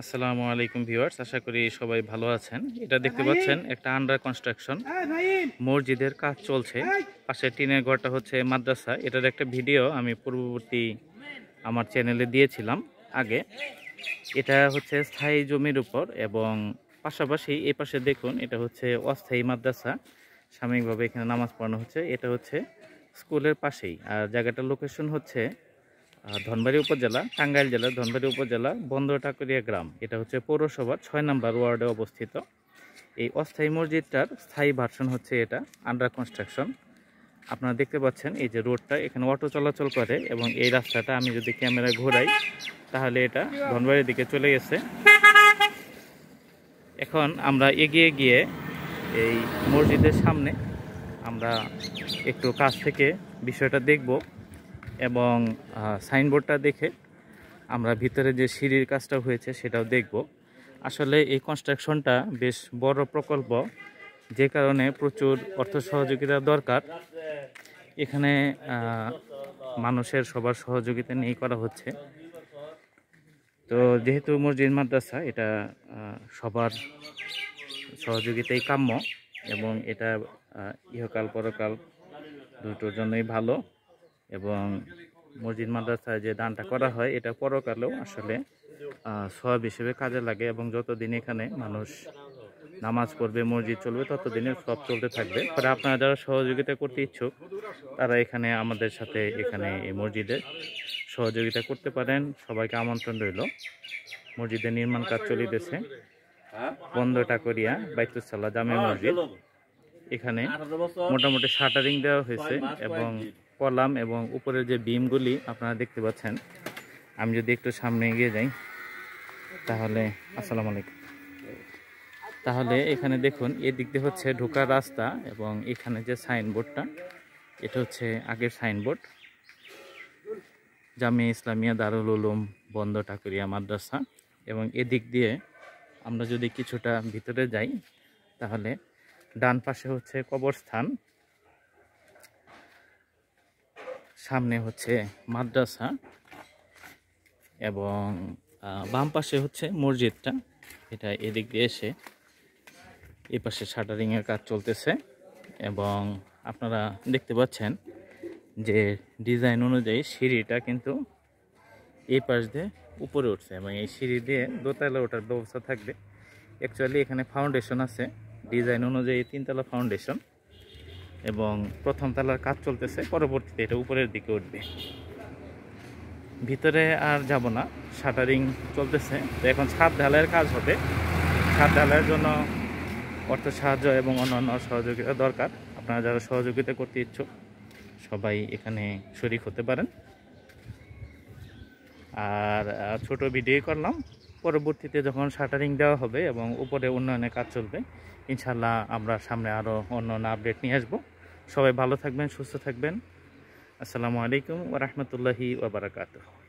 আসসালামু আলাইকুম ভিউয়ার্স আশা করি সবাই ভালো আছেন এটা দেখতে পাচ্ছেন একটা আন্ডার কনস্ট্রাকশন মসজিদের কাজ চলছে পাশে টিনের ঘরটা হচ্ছে মাদ্রাসা এটার একটা ভিডিও আমি পূর্ববর্তী আমার চ্যানেলে দিয়েছিলাম আগে এটা হচ্ছে স্থায়ী জমির উপর এবং পাশাপাশি এই পাশে দেখুন এটা হচ্ছে অস্থায়ী মাদ্রাসা সাময়িকভাবে এখানে নামাজ পড়ানো হচ্ছে এটা হচ্ছে স্কুলের পাশেই আর জায়গাটার লোকেশন হচ্ছে ধনবাড়ি উপজেলা টাঙ্গাইল জেলার ধনবাড়ি উপজেলা বন্দরটাকুরিয়া গ্রাম এটা হচ্ছে পৌরসভার ছয় নম্বর ওয়ার্ডে অবস্থিত এই অস্থায়ী মসজিদটার স্থায়ী ভার্সন হচ্ছে এটা আন্ডার কনস্ট্রাকশন আপনারা দেখতে পাচ্ছেন এই যে রোডটা এখানে অটো চলাচল করে এবং এই রাস্তাটা আমি যদি ক্যামেরা ঘোরাই তাহলে এটা ধনবাড়ির দিকে চলে গেছে এখন আমরা এগিয়ে গিয়ে এই মসজিদের সামনে আমরা একটু কাছ থেকে বিষয়টা দেখব এবং সাইনবোর্ডটা দেখে আমরা ভিতরে যে সিঁড়ির কাজটা হয়েছে সেটাও দেখব আসলে এই কনস্ট্রাকশনটা বেশ বড় প্রকল্প যে কারণে প্রচুর অর্থ সহযোগিতা দরকার এখানে মানুষের সবার সহযোগিতা নিয়েই করা হচ্ছে তো যেহেতু মসজিদ মাদ্রাসা এটা সবার সহযোগিতাই কাম্য এবং এটা ইহকাল পরকাল দুটোর জন্যই ভালো এবং মসজিদ মাদ্রাসায় যে দানটা করা হয় এটা পরকালেও আসলে সব হিসেবে কাজে লাগে এবং যতদিন এখানে মানুষ নামাজ পড়বে মসজিদ চলবে ততদিনে সব চলতে থাকবে পরে আপনারা যারা সহযোগিতা করতে ইচ্ছুক তারা এখানে আমাদের সাথে এখানে এই মসজিদে সহযোগিতা করতে পারেন সবাইকে আমন্ত্রণ রইল মসজিদের নির্মাণ কাজ চলিতেছে বন্ধটা করিয়া বাইতুসাল্লাহ জামে মসজিদ এখানে মোটামুটি শাটারিং দেওয়া হয়েছে এবং কলাম এবং উপরের যে বিমগুলি আপনারা দেখতে পাচ্ছেন আমি যদি একটু সামনে এগিয়ে যাই তাহলে আসসালামু আলাইকুম তাহলে এখানে দেখুন এদিক দিয়ে হচ্ছে ঢোকার রাস্তা এবং এখানে যে সাইনবোর্ডটা এটা হচ্ছে আগের সাইনবোর্ড জামিয়া ইসলামিয়া দারুল উলুম বন্ধ টাকুরিয়া মাদ্রাসা এবং এদিক দিয়ে আমরা যদি কিছুটা ভিতরে যাই তাহলে ডান পাশে হচ্ছে কবরস্থান সামনে হচ্ছে মাদ্রাসা এবং বাম পাশে হচ্ছে মসজিদটা এটা এদিক দিয়ে এসে এ পাশে শাটারিংয়ের কাজ চলতেছে এবং আপনারা দেখতে পাচ্ছেন যে ডিজাইন অনুযায়ী সিঁড়িটা কিন্তু এই পাশ দিয়ে উপরে উঠছে এবং এই সিঁড়ি দিয়ে দোতলা ওঠার ব্যবস্থা থাকবে অ্যাকচুয়ালি এখানে ফাউন্ডেশন আছে ডিজাইন অনুযায়ী তিনতলা ফাউন্ডেশন এবং প্রথম তালার কাজ চলতেছে পরবর্তীতে এটা উপরের দিকে উঠবে ভিতরে আর যাব না শাটারিং চলতেছে তো এখন ছাদ ঢালাইয়ের কাজ হবে ছাদ ঢালাইয়ের জন্য অর্থ সাহায্য এবং অন্যান্য সহযোগিতা দরকার আপনারা যারা সহযোগিতা করতে ইচ্ছুক সবাই এখানে শরিক হতে পারেন আর ছোট ভিডিও করলাম পরবর্তীতে যখন শাটারিং দেওয়া হবে এবং উপরে উন্নয়নের কাজ চলবে ইনশাল্লাহ আমরা সামনে আরও অন্য অন্য আপডেট নিয়ে আসবো সবাই ভালো থাকবেন সুস্থ থাকবেন আসসালামু আলাইকুম রহমতুল্লাহি ওবরাকাতু